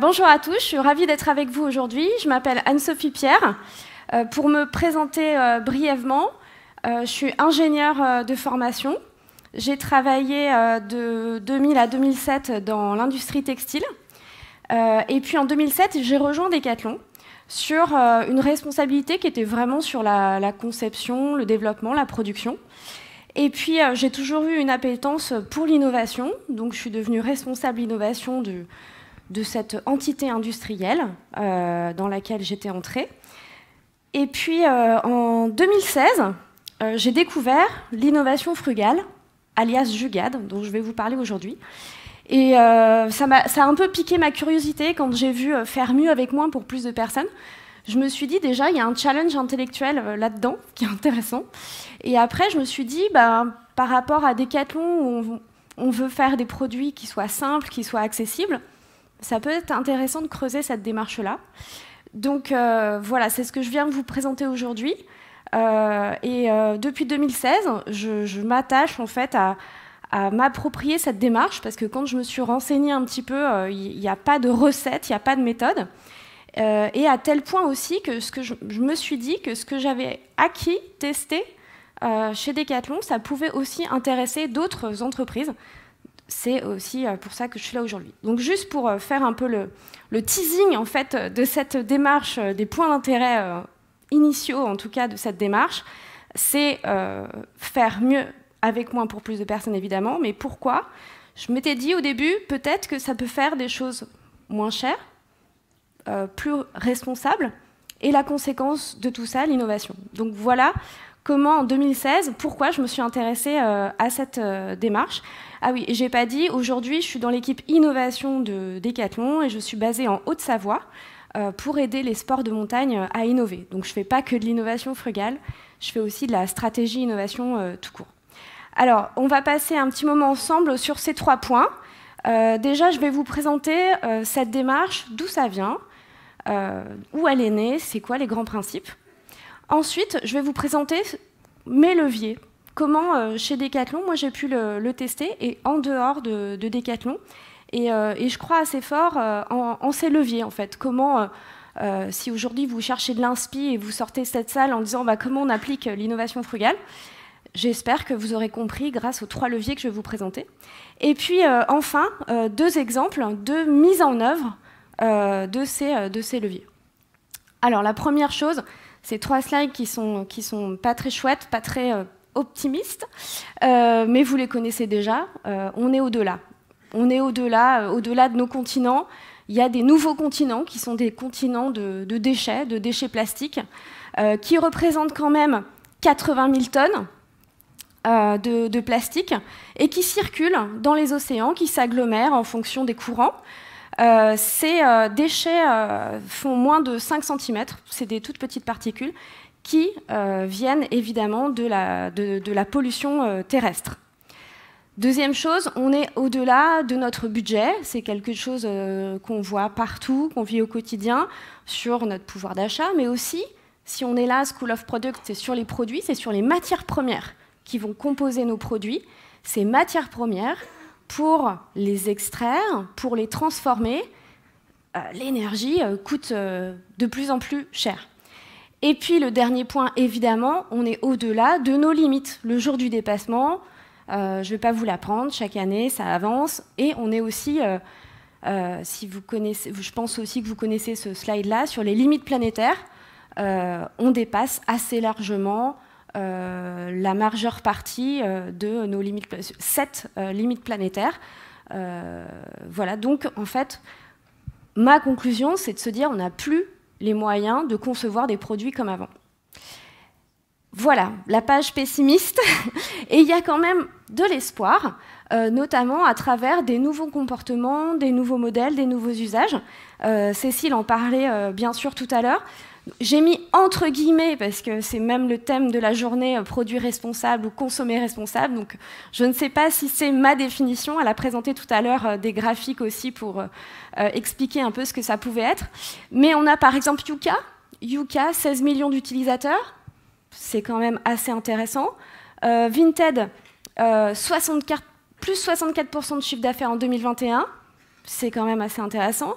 Bonjour à tous, je suis ravie d'être avec vous aujourd'hui. Je m'appelle Anne-Sophie Pierre. Euh, pour me présenter euh, brièvement, euh, je suis ingénieure de formation. J'ai travaillé de 2000 à 2007 dans l'industrie textile. et puis en 2007, j'ai rejoint Decathlon sur une responsabilité qui était vraiment sur la, conception, le développement, la production. Et puis, j'ai toujours eu une appétence pour l'innovation. Donc, je suis devenue responsable innovation de de cette entité industrielle euh, dans laquelle j'étais entrée. Et puis euh, en 2016, euh, j'ai découvert l'innovation frugale, alias Jugad, dont je vais vous parler aujourd'hui. Et ça, a, un peu piqué ma curiosité quand j'ai vu faire mieux avec moi pour plus de personnes. Je me suis dit déjà, il y a un challenge intellectuel là-dedans qui est intéressant. Et après, je me suis dit, bah, par rapport à Decathlon, où on veut faire des produits qui soient simples, qui soient accessibles, ça peut être intéressant de creuser cette démarche-là. Donc euh, voilà, c'est ce que je viens de vous présenter aujourd'hui. Euh, et euh, depuis 2016, je, m'attache en fait à, m'approprier cette démarche parce que quand je me suis renseignée un petit peu, il n'y a pas de recette, il n'y a pas de méthode. et à tel point aussi que ce que je, me suis dit que ce que j'avais acquis, testé chez Decathlon, ça pouvait aussi intéresser d'autres entreprises c'est aussi euh, pour ça que je suis là aujourd'hui. Donc juste pour euh, faire un peu le, teasing en fait euh, de cette démarche, des points d'intérêt initiaux en tout cas de cette démarche, c'est faire mieux avec moins pour plus de personnes évidemment, mais pourquoi Je m'étais dit au début peut-être que ça peut faire des choses moins chères, plus responsables, et la conséquence de tout ça, l'innovation. Donc voilà comment en 2016, pourquoi je me suis intéressée euh, à cette euh, démarche. Ah oui, j'ai pas dit, aujourd'hui je suis dans l'équipe innovation de Decathlon et je suis basée en Haute-Savoie euh, pour aider les sports de montagne à innover. Donc je ne fais pas que de l'innovation frugale, je fais aussi de la stratégie innovation tout court. Alors, on va passer un petit moment ensemble sur ces trois points. déjà, je vais vous présenter cette démarche, d'où ça vient, où elle est née, c'est quoi les grands principes. Ensuite, je vais vous présenter mes leviers. Comment, euh, chez Decathlon, moi j'ai pu le, tester et en dehors de, Decathlon. Euh, et, je crois assez fort euh, en, ces leviers, en fait. Comment, si aujourd'hui vous cherchez de l'inspi et vous sortez de cette salle en disant bah, comment on applique l'innovation frugale, J'espère que vous aurez compris grâce aux trois leviers que je vais vous présenter. Et puis enfin, deux exemples de mise en œuvre de ces leviers. Alors la première chose, ces trois slides qui sont, sont pas très chouettes, pas très euh, optimistes, euh, mais vous les connaissez déjà. Euh, on est au-delà. On est au-delà, au-delà de nos continents. Il y a des nouveaux continents qui sont des continents de, déchets, de déchets plastiques, qui représentent quand même 80 000 tonnes. De, de, plastique et qui circulent dans les océans, qui s'agglomèrent en fonction des courants. Euh, ces euh, déchets euh, font moins de 5 cm, c'est des toutes petites particules qui viennent évidemment de la, pollution terrestre. Deuxième chose, on est au-delà de notre budget. C'est quelque chose qu'on voit partout, qu'on vit au quotidien, sur notre pouvoir d'achat, mais aussi, si on est là, School of Product, c'est sur les produits, c'est sur les matières premières qui vont composer nos produits. Ces matières premières, pour les extraire, pour les transformer, euh, l'énergie euh, coûte euh, de plus en plus cher. Et puis le dernier point, évidemment, on est au-delà de nos limites. Le jour du dépassement, je ne vais pas vous l'apprendre, chaque année ça avance, et on est aussi, si vous connaissez, je pense aussi que vous connaissez ce slide-là, sur les limites planétaires, on dépasse assez largement euh, la majeure partie euh, de nos limites, sept euh, limites planétaires. voilà, donc en fait, ma conclusion, c'est de se dire on n'a plus les moyens de concevoir des produits comme avant. Voilà, la page pessimiste. Et il y a quand même de l'espoir, notamment à travers des nouveaux comportements, des nouveaux modèles, des nouveaux usages. Cécile en parlait bien sûr tout à l'heure. J'ai mis entre guillemets, parce que c'est même le thème de la journée, euh, produit responsable ou consommer responsable. Donc je ne sais pas si c'est ma définition. Elle a présenté tout à l'heure euh, des graphiques aussi pour euh, expliquer un peu ce que ça pouvait être. Mais on a par exemple Yuka. Yuka, 16 millions d'utilisateurs. C'est quand même assez intéressant. Vinted, plus 64% de chiffre d'affaires en 2021. C'est quand même assez intéressant.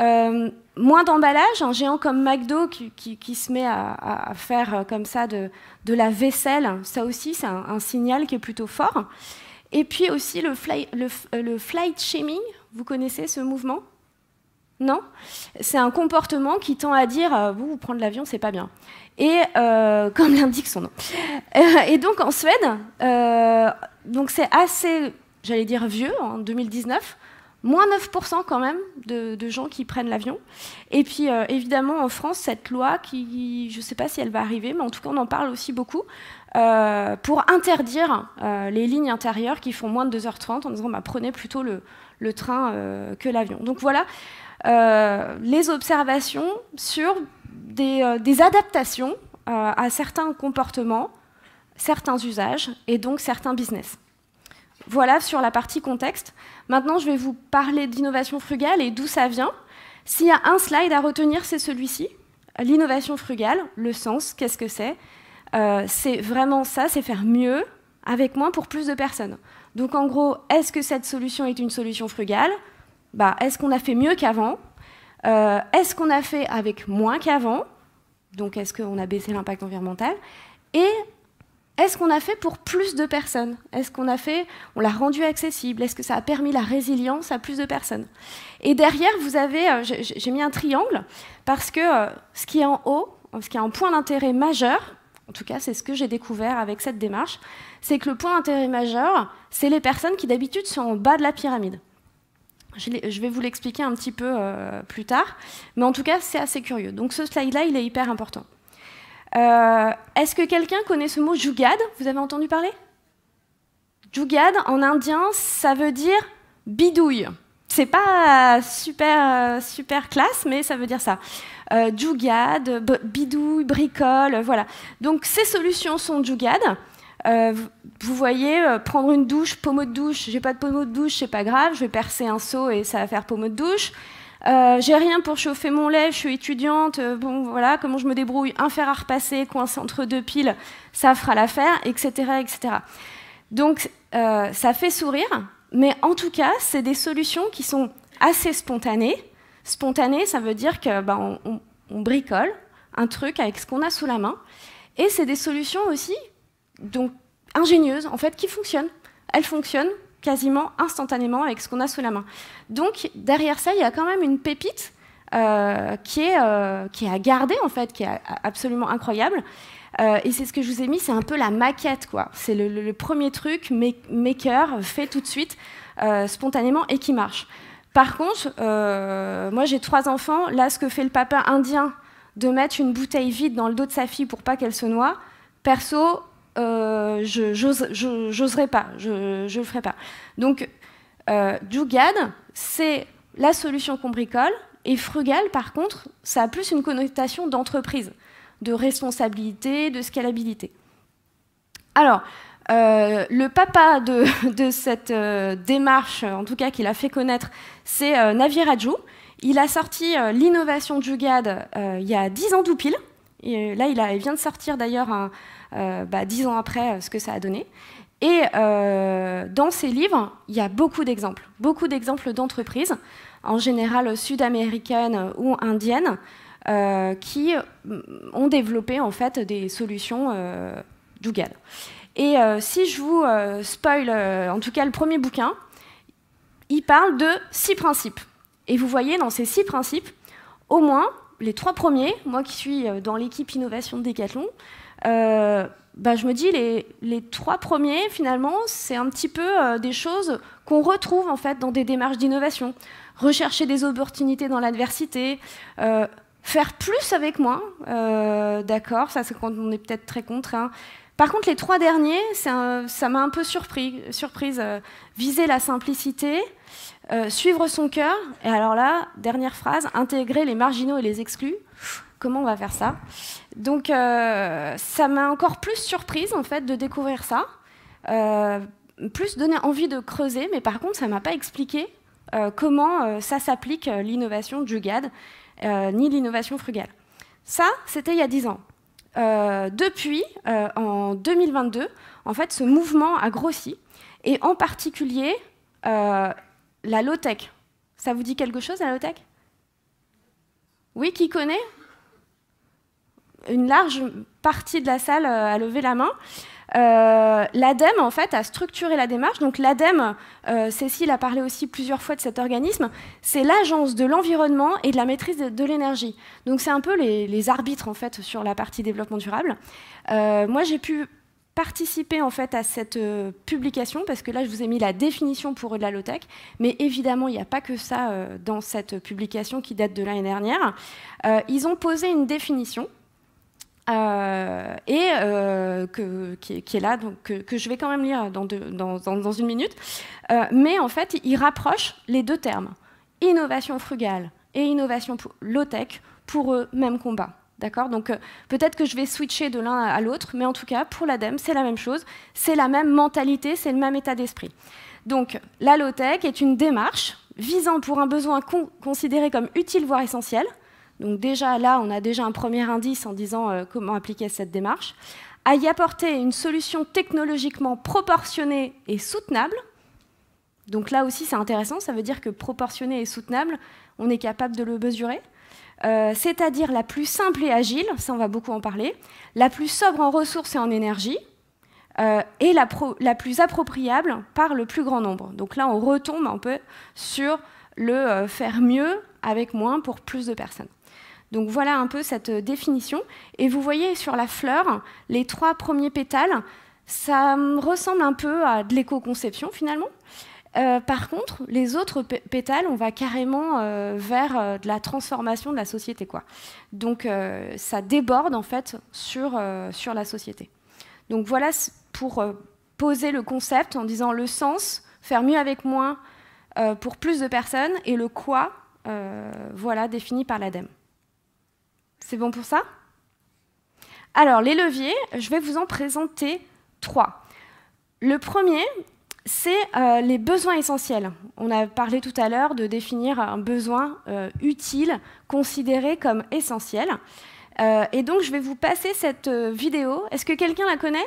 Euh, moins d'emballage, un géant comme McDo qui, se met à, faire euh, comme ça de, la vaisselle, ça aussi c'est un, signal qui est plutôt fort. Et puis aussi le, euh, flight shaming, vous connaissez ce mouvement non C'est un comportement qui tend à dire vous, vous prendre l'avion, c'est pas bien. Et comme l'indique son nom. et donc en Suède, donc c'est assez, j'allais dire vieux, en 2019, moins 9% quand même de, gens qui prennent l'avion. Et puis euh, évidemment en France, cette loi qui, je ne sais pas si elle va arriver, mais en tout cas on en parle aussi beaucoup, euh, pour interdire euh, les lignes intérieures qui font moins de 2h30 en disant bah, prenez plutôt le, train que l'avion. Donc voilà les observations sur des adaptations à certains comportements, certains usages et donc certains business. Voilà sur la partie contexte. Maintenant, je vais vous parler d'innovation frugale et d'où ça vient. S'il y a un slide à retenir, c'est celui-ci. L'innovation frugale, le sens, qu'est-ce que c'est euh, C'est vraiment ça, c'est faire mieux avec moins pour plus de personnes. Donc en gros, est-ce que cette solution est une solution frugale bah, Est-ce qu'on a fait mieux qu'avant euh, Est-ce qu'on a fait avec moins qu'avant Donc est-ce qu'on a baissé l'impact environnemental Et est-ce qu'on a fait pour plus de personnes Est-ce qu'on a fait, on l'a rendu accessible Est-ce que ça a permis la résilience à plus de personnes Et derrière, vous avez, euh, j'ai mis un triangle parce que euh, ce qui est en haut, ce qui est un point d'intérêt majeur, en tout cas, c'est ce que j'ai découvert avec cette démarche, c'est que le point d'intérêt majeur, c'est les personnes qui d'habitude sont en bas de la pyramide. Je vais vous l'expliquer un petit peu euh, plus tard, mais en tout cas, c'est assez curieux. Donc ce slide-là, il est hyper important. Euh, est-ce que quelqu'un connaît ce mot jugad Vous avez entendu parler Jugad, en indien, ça veut dire bidouille. C'est pas super, euh, super classe, mais ça veut dire ça. Euh, jugad, bidouille, bricole, voilà. Donc ces solutions sont jugad. Euh, vous voyez, prendre une douche, pommeau de douche, j'ai pas de pommeau de douche, c'est pas grave, je vais percer un seau et ça va faire pommeau de douche. Euh, j'ai rien pour chauffer mon lait, je suis étudiante, euh, bon voilà, comment je me débrouille, un fer à repasser, coincé entre deux piles, ça fera l'affaire, etc., etc. Donc euh, ça fait sourire, mais en tout cas, c'est des solutions qui sont assez spontanées. Spontanées, ça veut dire que ben, on bricole un truc avec ce qu'on a sous la main, et c'est des solutions aussi, donc ingénieuses en fait, qui fonctionnent. Elles fonctionnent quasiment instantanément avec ce qu'on a sous la main. Donc derrière ça, il y a quand même une pépite euh, qui, est, euh, qui à garder en fait, qui est absolument incroyable. Euh, et c'est ce que je vous ai mis, c'est un peu la maquette quoi. C'est le, le, premier truc maker fait tout de suite, spontanément et qui marche. Par contre, moi j'ai trois enfants. Là, ce que fait le papa indien de mettre une bouteille vide dans le dos de sa fille pour pas qu'elle se noie, perso, euh, je pas, je ne le ferai pas. Donc, euh, c'est la solution qu'on bricole, et frugal, par contre, ça a plus une connotation d'entreprise, de responsabilité, de scalabilité. Alors, euh, le papa de, cette euh, démarche, en tout cas qu'il a fait connaître, c'est euh, navier Il a sorti l'innovation Jugad il y a 10 ans tout pile. Euh, là, il, vient de sortir d'ailleurs euh, bah, dix ans après euh, ce que ça a donné. Et dans ces livres, il y a beaucoup d'exemples, beaucoup d'exemples d'entreprises, en général sud-américaines ou indiennes, qui mm, ont développé en fait des solutions euh, Dougal. Et si je vous spoil, en tout cas le premier bouquin, il parle de six principes. Et vous voyez dans ces six principes, au moins les trois premiers, moi qui suis euh, dans l'équipe innovation de Decathlon, euh, bah, je me dis les, les trois premiers finalement c'est un petit peu euh, des choses qu'on retrouve en fait dans des démarches d'innovation rechercher des opportunités dans l'adversité faire plus avec moins d'accord ça c'est quand on est peut-être très contraint hein. par contre les trois derniers ça m'a un peu surpris surprise viser la simplicité euh, suivre son cœur, et alors là, dernière phrase, intégrer les marginaux et les exclus. Comment on va faire ça Donc, euh, ça m'a encore plus surprise, en fait, de découvrir ça. Euh, plus donné envie de creuser, mais par contre, ça ne m'a pas expliqué comment ça s'applique, l'innovation du GAD, ni l'innovation frugale. Ça, c'était il y a 10 ans. depuis, en 2022, en fait, ce mouvement a grossi, et en particulier, la low-tech. Ça vous dit quelque chose, la low-tech Oui, qui connaît Une large partie de la salle euh, a levé la main. Euh, L'ADEME, en fait, a structuré la démarche. Donc l'ADEME, euh, Cécile a parlé aussi plusieurs fois de cet organisme, c'est l'agence de l'environnement et de la maîtrise de, l'énergie. Donc c'est un peu les, arbitres, en fait, sur la partie développement durable. moi, j'ai pu participer en fait à cette euh, publication, parce que là je vous ai mis la définition pour la low-tech, mais évidemment il n'y a pas que ça euh, dans cette publication qui date de l'année dernière. Euh, ils ont posé une définition et que, qui, est là, donc, que, je vais quand même lire dans, une minute, mais en fait ils rapprochent les deux termes, innovation frugale et innovation low-tech pour eux, même combat. D'accord Donc euh, peut-être que je vais switcher de l'un à l'autre, mais en tout cas, pour l'ADEME, c'est la même chose, c'est la même mentalité, c'est le même état d'esprit. Donc la low-tech est une démarche visant pour un besoin considéré comme utile, voire essentiel. Donc déjà là, on a déjà un premier indice en disant euh, comment appliquer cette démarche. À y apporter une solution technologiquement proportionnée et soutenable. Donc là aussi, c'est intéressant, ça veut dire que proportionnée et soutenable, on est capable de le mesurer. Euh, c'est-à-dire la plus simple et agile, ça on va beaucoup en parler, la plus sobre en ressources et en énergie, euh, et la, plus appropriable par le plus grand nombre. Donc là, on retombe un peu sur le euh, faire mieux avec moins pour plus de personnes. Donc voilà un peu cette définition. Et vous voyez sur la fleur, les trois premiers pétales, ça ressemble un peu à de l'éco-conception finalement. Euh, par contre, les autres pétales, on va carrément euh, vers euh, de la transformation de la société. Quoi. Donc ça déborde en fait sur, sur la société. Donc voilà pour poser le concept en disant le sens, faire mieux avec moins pour plus de personnes, et le quoi, voilà, défini par l'ADEME. C'est bon pour ça Alors les leviers, je vais vous en présenter trois. Le premier, c'est euh, les besoins essentiels. On a parlé tout à l'heure de définir un besoin euh, utile, considéré comme essentiel. Euh, et donc, je vais vous passer cette vidéo. Est-ce que quelqu'un la connaît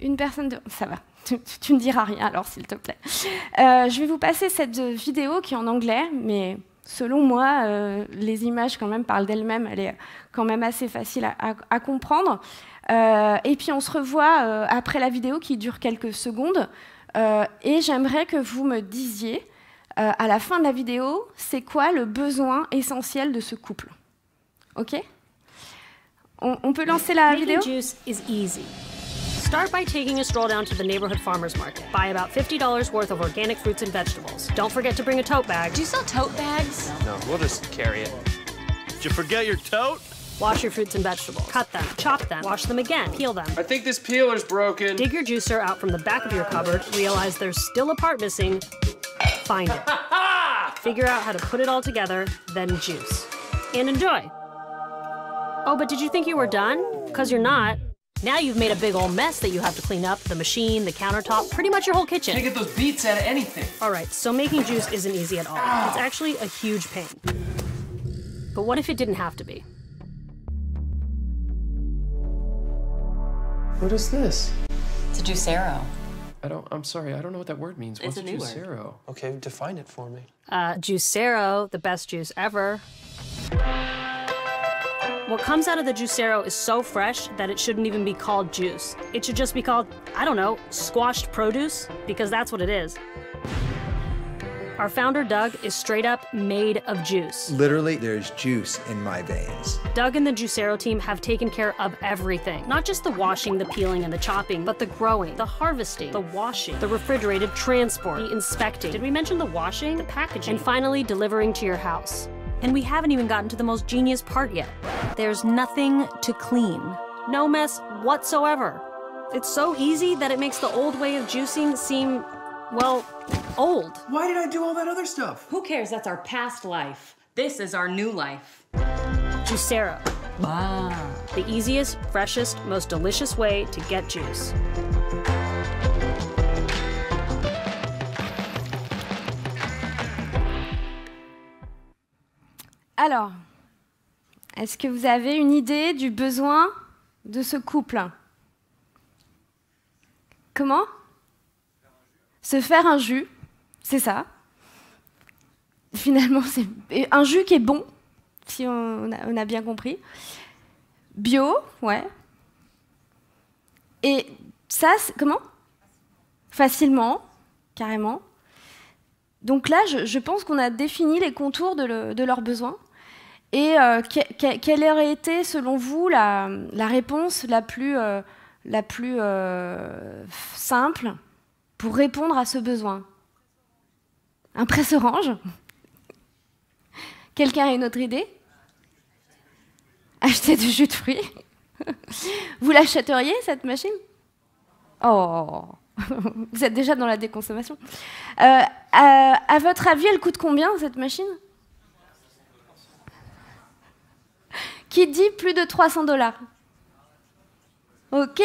Une personne de... Ça va, tu, tu, ne diras rien alors, s'il te plaît. je vais vous passer cette vidéo qui est en anglais, mais selon moi, euh, les images quand même parlent d'elles-mêmes, elle est quand même assez facile à, comprendre. Euh, et puis on se revoit euh, après la vidéo qui dure quelques secondes, et j'aimerais que vous me disiez, à la fin de la vidéo, c'est quoi le besoin essentiel de ce couple Ok on, peut lancer la vidéo Start by taking a stroll down to the neighborhood farmer's market. Buy about $50 worth of organic fruits and vegetables. Don't forget to bring a tote bag. Do you sell tote bags? No, we'll just carry it. Did you forget your tote? Wash your fruits and vegetables. Cut them, chop them, wash them again, peel them. I think this peeler's broken. Dig your juicer out from the back of your cupboard, realize there's still a part missing, find it. Figure out how to put it all together, then juice. And enjoy. Oh, but did you think you were done? Because you're not. Now you've made a big old mess that you have to clean up the machine, the countertop, pretty much your whole kitchen. Can't get those beets out of anything. All right, so making juice isn't easy at all. Ow. Ah. It's actually a huge pain. But what if it didn't have to be? What is this? It's a juicero. I don't, I'm sorry, I don't know what that word means. What's it's a, a juicero? Word. Okay, define it for me. Uh, juicero, the best juice ever. What comes out of the Juicero is so fresh that it shouldn't even be called juice. It should just be called, I don't know, squashed produce, because that's what it is. Our founder, Doug, is straight up made of juice. Literally, there's juice in my veins. Doug and the Juicero team have taken care of everything. Not just the washing, the peeling, and the chopping, but the growing, the harvesting, the washing, the refrigerated transport, the inspecting. Did we mention the washing? The packaging. And finally, delivering to your house. And we haven't even gotten to the most genius part yet. There's nothing to clean. No mess whatsoever. It's so easy that it makes the old way of juicing seem, well, old. Why did I do all that other stuff? Who cares? That's our past life. This is our new life. Juicero, Wow. The easiest, freshest, most delicious way to get juice. Alors, est-ce que vous avez une idée du besoin de ce couple Comment Se faire un jus, c'est ça. Finalement, c'est un jus qui est bon, si on a, bien compris. Bio, ouais. Et ça, comment Facilement, carrément. Donc là, je, pense qu'on a défini les contours de, de leurs besoins. Et euh, quelle aurait été, selon vous, la, réponse la plus, euh, euh, simple pour répondre à ce besoin Un presse orange Quelqu'un a une autre idée Acheter du jus de fruits Vous l'achèteriez, cette machine Oh Vous êtes déjà dans la déconsommation. à votre avis, elle coûte combien, cette machine Qui dit plus de 300 dollars Ok,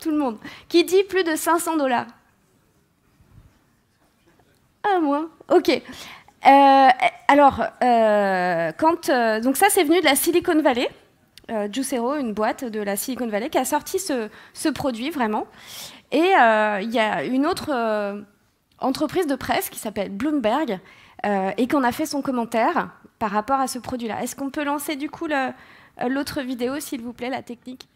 tout le monde. Qui dit plus de 500 dollars Ah, moi Ok. Euh, alors, euh, quand, euh, donc ça, c'est venu de la Silicon Valley. Juicero, une boîte de la Silicon Valley, qui a sorti ce, produit vraiment. Et il y a une autre entreprise de presse qui s'appelle Bloomberg et qu'on a fait son commentaire par rapport à ce produit-là. Est-ce qu'on peut lancer du coup le, euh, l'autre vidéo, s'il vous plaît, la technique.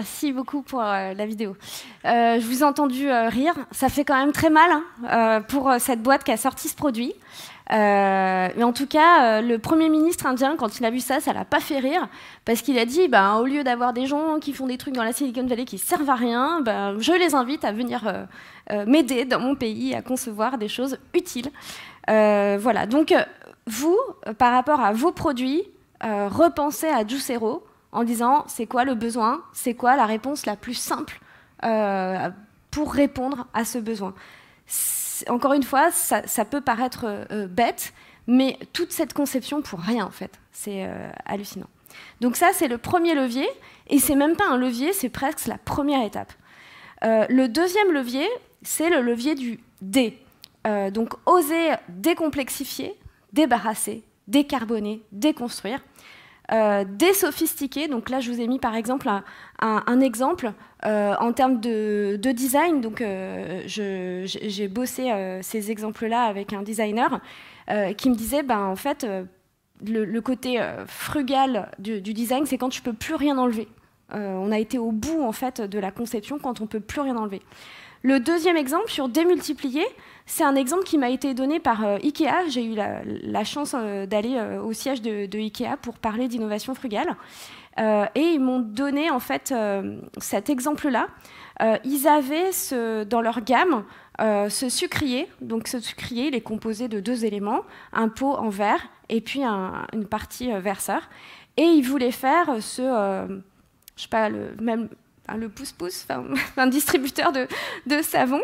Merci beaucoup pour euh, la vidéo. Euh, je vous ai entendu euh, rire. Ça fait quand même très mal hein, pour cette boîte qui a sorti ce produit. mais en tout cas, le Premier ministre indien, quand il a vu ça, ça l'a pas fait rire, parce qu'il a dit, bah, au lieu d'avoir des gens qui font des trucs dans la Silicon Valley qui servent à rien, bah, je les invite à venir m'aider dans mon pays à concevoir des choses utiles. voilà, donc vous, par rapport à vos produits, repensez à Juicero, en disant c'est quoi le besoin, c'est quoi la réponse la plus simple euh, pour répondre à ce besoin. Encore une fois, ça, peut paraître euh, bête, mais toute cette conception pour rien en fait. C'est euh, hallucinant. Donc ça, c'est le premier levier, et c'est même pas un levier, c'est presque la première étape. le deuxième levier, c'est le levier du D. donc oser décomplexifier, débarrasser, décarboner, déconstruire. Euh, des Donc là, je vous ai mis par exemple un, exemple euh, en termes de, design. Donc euh, j'ai bossé ces exemples-là avec un designer qui me disait, ben, en fait, le, côté frugal du, design, c'est quand tu peux plus rien enlever. on a été au bout en fait de la conception quand on peut plus rien enlever. Le deuxième exemple sur démultiplier, c'est un exemple qui m'a été donné par euh, IKEA. J'ai eu la, chance euh, d'aller euh, au siège de, IKEA pour parler d'innovation frugale. et ils m'ont donné en fait cet exemple-là. ils avaient dans leur gamme ce sucrier. Donc ce sucrier, il est composé de deux éléments, un pot en verre et puis une partie verseur. Et ils voulaient faire ce, je sais pas, le même Hein, le pouce-pouce, un distributeur de, savon.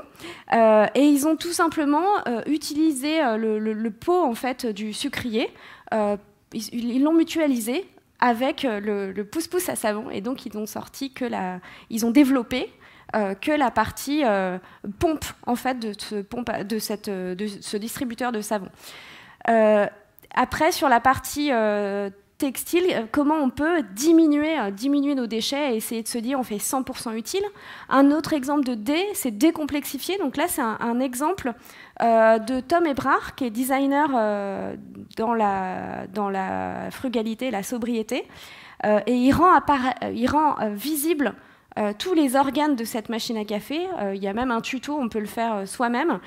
Euh, et ils ont tout simplement euh, utilisé euh, le, pot en fait, du sucrier. ils l'ont mutualisé avec le, pouce-pouce à savon. Et donc, ils ont sorti que la... Ils ont développé que la partie pompe en fait de ce, de cette, de ce distributeur de savon. après, sur la partie textile, euh, comment on peut diminuer, euh, diminuer nos déchets et essayer de se dire on fait 100% utile. Un autre exemple de D, c'est décomplexifier. Donc là, c'est un, exemple euh, de Tom Ebrard, qui est designer dans, la, dans la frugalité, la sobriété. et il rend, visible tous les organes de cette machine à café. il y a même un tuto, on peut le faire soi-même,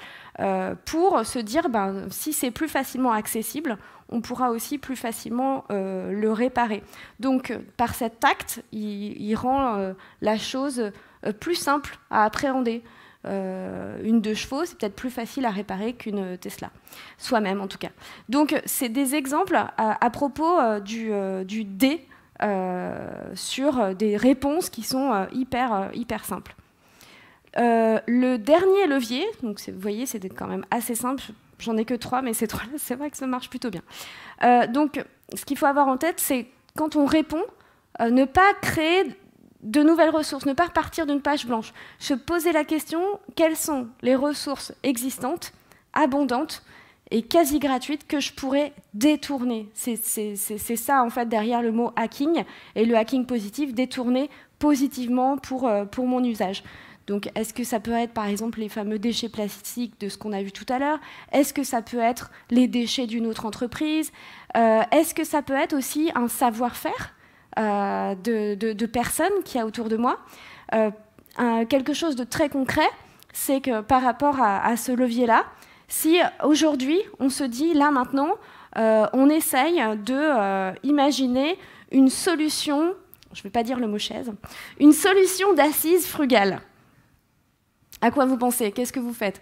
pour se dire ben, si c'est plus facilement accessible, on pourra aussi plus facilement euh, le réparer. Donc euh, par cet acte, il, rend euh, la chose plus simple à appréhender. une deux chevaux, c'est peut-être plus facile à réparer qu'une Tesla, soi-même en tout cas. Donc c'est des exemples à, propos du, dé D sur des réponses qui sont hyper, hyper simples. le dernier levier, donc vous voyez, c'est quand même assez simple J'en ai que trois, mais ces trois-là, c'est vrai que ça marche plutôt bien. Euh, donc, ce qu'il faut avoir en tête, c'est quand on répond, euh, ne pas créer de nouvelles ressources, ne pas repartir d'une page blanche. Je posais la question quelles sont les ressources existantes, abondantes et quasi gratuites que je pourrais détourner. C'est ça, en fait, derrière le mot hacking et le hacking positif, détourner positivement pour, euh, pour mon usage. Donc, est-ce que ça peut être, par exemple, les fameux déchets plastiques de ce qu'on a vu tout à l'heure Est-ce que ça peut être les déchets d'une autre entreprise euh, Est-ce que ça peut être aussi un savoir-faire euh, de, personnes qui y a autour de moi euh, Quelque chose de très concret, c'est que par rapport à, ce levier-là, si aujourd'hui on se dit, là maintenant, on essaye de imaginer une solution je ne vais pas dire le mot chaise, une solution d'assises frugale. À quoi vous pensez Qu'est-ce que vous faites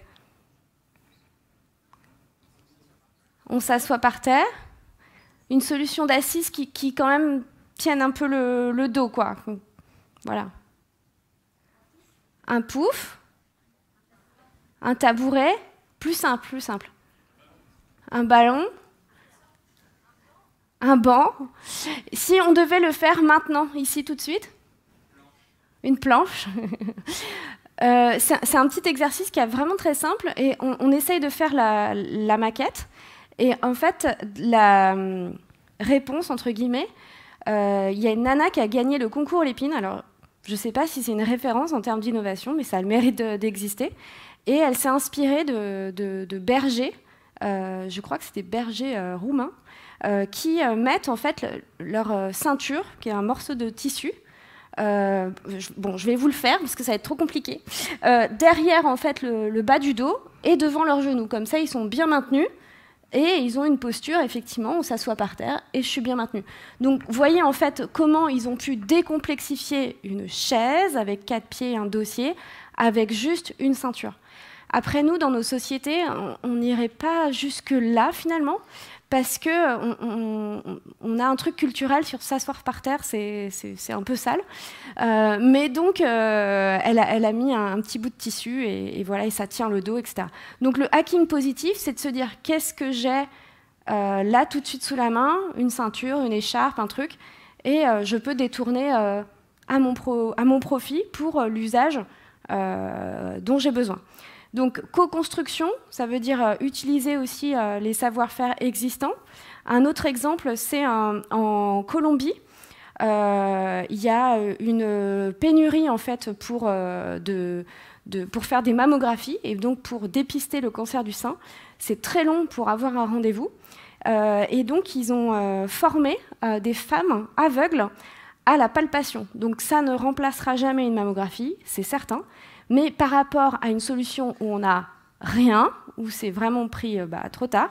On s'assoit par terre. Une solution d'assise qui, quand même tienne un peu le, le dos, quoi. Voilà. Un pouf, un tabouret, plus simple, plus simple. Un ballon, un banc. Si on devait le faire maintenant, ici tout de suite, une planche, Euh, c'est un petit exercice qui est vraiment très simple et on, essaye de faire la, maquette. Et en fait, la euh, réponse, entre guillemets, euh, il y a une nana qui a gagné le concours Lépine. Alors, je ne sais pas si c'est une référence en termes d'innovation, mais ça a le mérite d'exister. et elle s'est inspirée de, bergers, je crois que c'était bergers roumains, qui mettent en fait leur ceinture, qui est un morceau de tissu, euh, bon, je vais vous le faire parce que ça va être trop compliqué. Euh, derrière, en fait, le, bas du dos et devant leurs genoux. Comme ça, ils sont bien maintenus et ils ont une posture, effectivement, on s'assoit par terre et je suis bien maintenue. Donc, voyez, en fait, comment ils ont pu décomplexifier une chaise avec quatre pieds et un dossier avec juste une ceinture. Après, nous, dans nos sociétés, on n'irait pas jusque-là, finalement parce que euh, on, a un truc culturel sur s'asseoir par terre, c'est un peu sale. Euh, mais donc, euh, elle, a, mis un, petit bout de tissu et, voilà, et ça tient le dos, etc. Donc le hacking positif, c'est de se dire qu'est-ce que j'ai là tout de suite sous la main, une ceinture, une écharpe, un truc, et je peux détourner à, mon profit pour l'usage dont j'ai besoin. Donc co-construction, ça veut dire euh, utiliser aussi euh, les savoir-faire existants. Un autre exemple, c'est en Colombie. Euh, il y a une pénurie en fait pour faire des mammographies et donc pour dépister le cancer du sein. C'est très long pour avoir un rendez-vous. et donc ils ont formé des femmes aveugles à la palpation. Donc ça ne remplacera jamais une mammographie, c'est certain mais par rapport à une solution où on n'a rien, où c'est vraiment pris euh, bah, trop tard,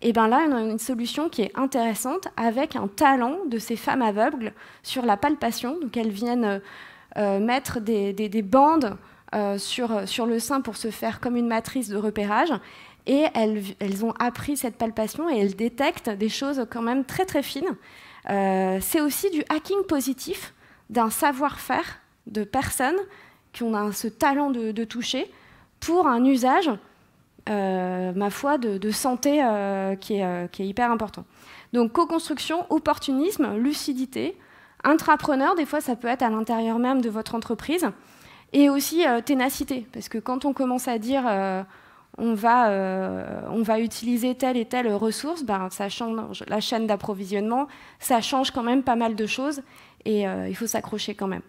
et eh bien là, on a une solution qui est intéressante avec un talent de ces femmes aveugles sur la palpation. Donc elles viennent euh, euh, mettre des, bandes sur, le sein pour se faire comme une matrice de repérage. Et elles, ont appris cette palpation et elles détectent des choses quand même très très fines. c'est aussi du hacking positif d'un savoir-faire de personnes on a ce talent de, toucher pour un usage, euh, ma foi, de, santé euh, euh, qui, est, hyper important. Donc co-construction, opportunisme, lucidité, intrapreneur, des fois ça peut être à l'intérieur même de votre entreprise, et aussi ténacité, parce que quand on commence à dire on va, on va utiliser telle et telle ressource, ben, ça change la chaîne d'approvisionnement, ça change quand même pas mal de choses et il faut s'accrocher quand même.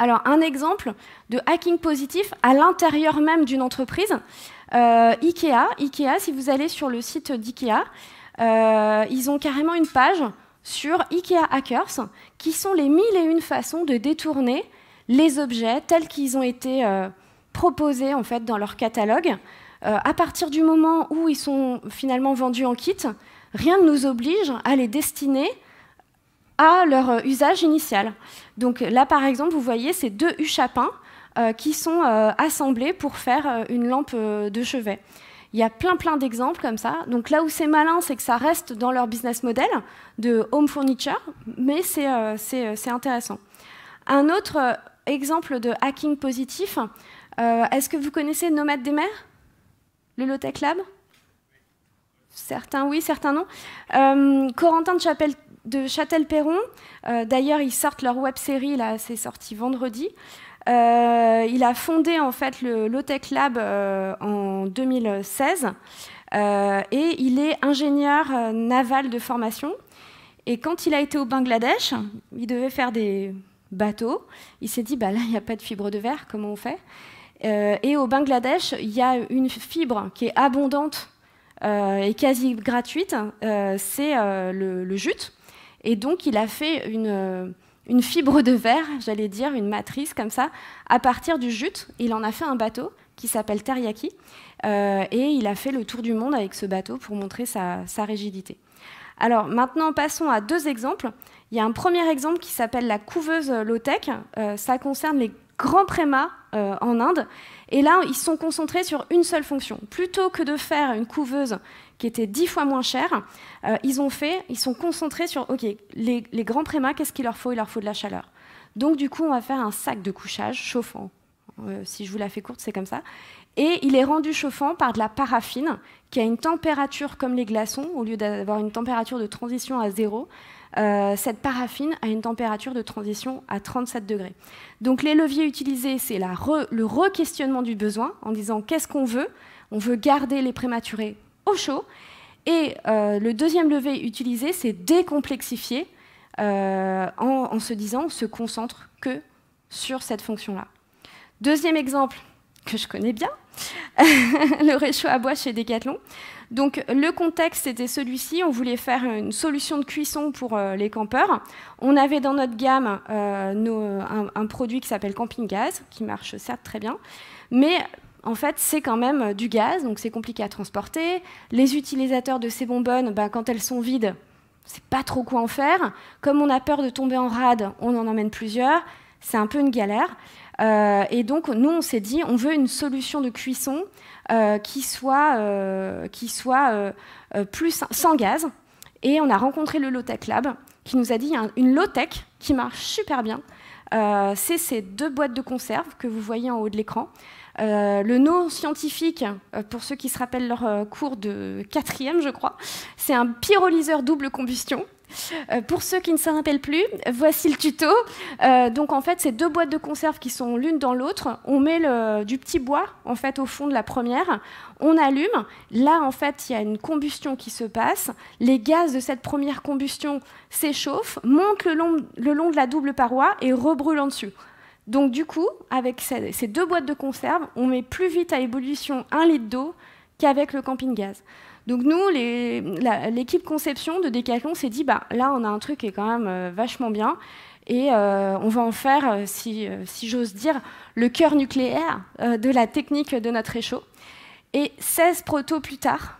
Alors, un exemple de hacking positif à l'intérieur même d'une entreprise. Euh, IKEA, IKEA, si vous allez sur le site d'IKEA, euh, ils ont carrément une page sur IKEA Hackers, qui sont les mille et une façons de détourner les objets tels qu'ils ont été euh, proposés en fait dans leur catalogue. à partir du moment où ils sont finalement vendus en kit, rien ne nous oblige à les destiner à leur euh, usage initial. Donc là, par exemple, vous voyez ces deux U chapins euh, qui sont euh, assemblés pour faire une lampe de chevet. Il y a plein plein d'exemples comme ça. Donc là où c'est malin, c'est que ça reste dans leur business model de home furniture, mais c'est intéressant. Un autre exemple de hacking positif, est-ce que vous connaissez Nomade des mers Le Tech Lab Certains oui, certains non. Corentin de Chapelle de Châtel-Perron. Euh, d'ailleurs, ils sortent leur web-série, là, c'est sorti vendredi. Euh, il a fondé, en fait, le Lotech Lab euh, en 2016. et il est ingénieur naval de formation. Et quand il a été au Bangladesh, il devait faire des bateaux. Il s'est dit, bah, là, il n'y a pas de fibre de verre, comment on fait et au Bangladesh, il y a une fibre qui est abondante et quasi gratuite, c'est le, jute. Et donc, il a fait euh, une, fibre de verre, j'allais dire, une matrice comme ça, à partir du jute. Il en a fait un bateau qui s'appelle Teriyaki. Euh, et il a fait le tour du monde avec ce bateau pour montrer sa, rigidité. Alors maintenant, passons à deux exemples. Il y a un premier exemple qui s'appelle la couveuse low euh, ça concerne les Grand préma euh, en Inde. Et là, ils se sont concentrés sur une seule fonction. Plutôt que de faire une couveuse qui était dix fois moins chère, euh, ils ont fait, ils sont concentrés sur, OK, les, grands prémas, qu'est-ce qu'il leur faut Il leur faut de la chaleur. Donc, du coup, on va faire un sac de couchage chauffant. Euh, si je vous la fais courte, c'est comme ça. Et il est rendu chauffant par de la paraffine, qui a une température comme les glaçons, au lieu d'avoir une température de transition à zéro, euh, cette paraffine a une température de transition à 37 degrés. Donc les leviers utilisés, c'est le requestionnement du besoin en disant qu'est-ce qu'on veut. On veut garder les prématurés au chaud. Et euh, le deuxième levier utilisé, c'est décomplexifier euh, en, se disant on se concentre que sur cette fonction-là. Deuxième exemple que je connais bien, le réchaud à bois chez Decathlon. Donc le contexte était celui-ci, on voulait faire une solution de cuisson pour euh, les campeurs. On avait dans notre gamme euh, un, produit qui s'appelle Camping qui marche certes très bien, mais en fait c'est quand même euh, du gaz, donc c'est compliqué à transporter. Les utilisateurs de ces bonbonnes, ben, quand elles sont vides, c'est pas trop quoi en faire. Comme on a peur de tomber en rade, on en emmène plusieurs. C'est un peu une galère. et donc, nous, on s'est dit, on veut une solution de cuisson euh, qui soit, euh, qui soit euh, plus sans gaz. Et on a rencontré le Low-Tech Lab qui nous a dit y a une low-tech qui marche super bien. c'est ces deux boîtes de conserve que vous voyez en haut de l'écran. le nom scientifique, pour ceux qui se rappellent leur cours de quatrième, je crois, c'est un pyrolyseur double combustion. Euh, pour ceux qui ne s'en rappellent plus, voici le tuto. Euh, donc en fait, c'est deux boîtes de conserve qui sont l'une dans l'autre. On met du petit bois en fait au fond de la première. On allume. Là, en fait, il y a une combustion qui se passe. Les gaz de cette première combustion s'échauffent, montent le long, de la double paroi et rebrûlent en dessus. Donc du coup, avec ces deux boîtes de conserve, on met plus vite à ébullition un litre d'eau qu'avec le camping-gaz. Donc nous, l'équipe conception de Decathlon s'est dit, bah, là, on a un truc qui est quand même euh, vachement bien. Et euh, on va en faire, euh, si, j'ose dire, le cœur nucléaire de la technique de notre réchaud. Et 16 protos plus tard,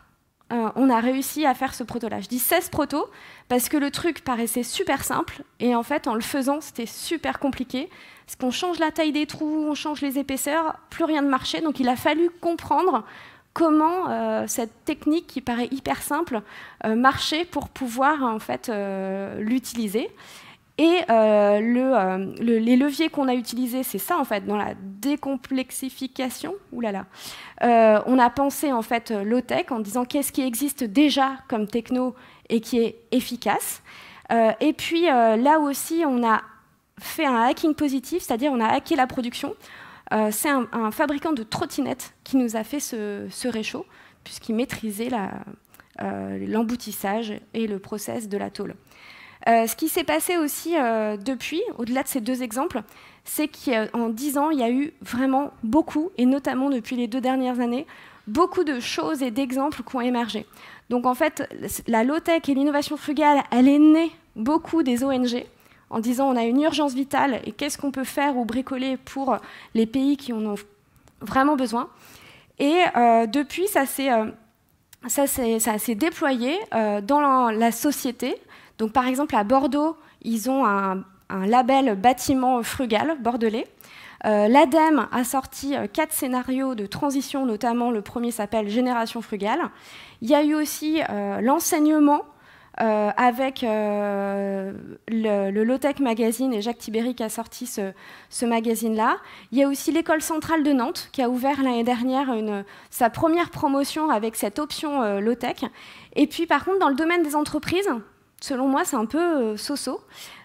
on a réussi à faire ce proto-là. Je dis 16 protos parce que le truc paraissait super simple et en fait, en le faisant, c'était super compliqué. Parce qu'on change la taille des trous, on change les épaisseurs, plus rien ne marchait. Donc il a fallu comprendre comment euh, cette technique qui paraît hyper simple euh, marchait pour pouvoir en fait euh, l'utiliser. Et les leviers qu'on a utilisés, c'est ça en fait, dans la décomplexification. oulala on a pensé en fait low tech en disant qu'est-ce qui existe déjà comme techno et qui est efficace. et puis là aussi, on a fait un hacking positif, c'est-à-dire on a hacké la production euh, c'est un, fabricant de trottinettes qui nous a fait ce, réchaud, puisqu'il maîtrisait euh, l'emboutissage et le process de la tôle. Euh, ce qui s'est passé aussi depuis, au-delà de ces deux exemples, c'est qu'en dix ans, il y a eu vraiment beaucoup, et notamment depuis les deux dernières années, beaucoup de choses et d'exemples qui ont émergé. Donc en fait, la low-tech et l'innovation frugale, elle est née beaucoup des ONG, en disant on a une urgence vitale et qu'est-ce qu'on peut faire ou bricoler pour les pays qui en ont vraiment besoin. Et euh, depuis, ça s'est, euh, déployé euh, dans la, société. Donc par exemple à Bordeaux, ils ont un, un label bâtiment frugal bordelais. L'ADEME a sorti quatre scénarios de transition, notamment le premier s'appelle Génération frugale. Il y a eu aussi l'enseignement euh, avec euh, le, le Low-Tech Magazine, et Jacques Tibéry qui a sorti ce, magazine-là. Il y a aussi l'École Centrale de Nantes, qui a ouvert l'année dernière une, sa première promotion avec cette option euh, Low-Tech. Et puis, par contre, dans le domaine des entreprises, selon moi, c'est un peu soso.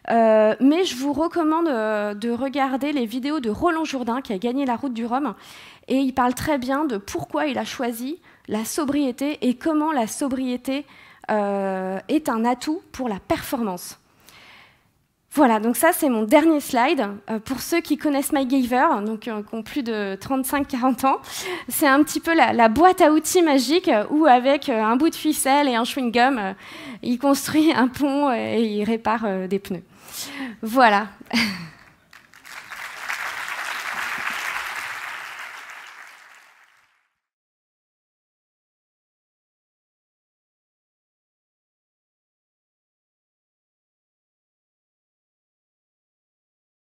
Euh, mais je vous recommande de regarder les vidéos de Roland Jourdain qui a gagné la route du Rhum. Et il parle très bien de pourquoi il a choisi la sobriété et comment la sobriété euh, est un atout pour la performance. Voilà, donc ça c'est mon dernier slide. Euh, pour ceux qui connaissent MyGaver, donc euh, qui ont plus de 35-40 ans, c'est un petit peu la, boîte à outils magique où avec un bout de ficelle et un chewing-gum, il construit un pont et il répare des pneus. Voilà.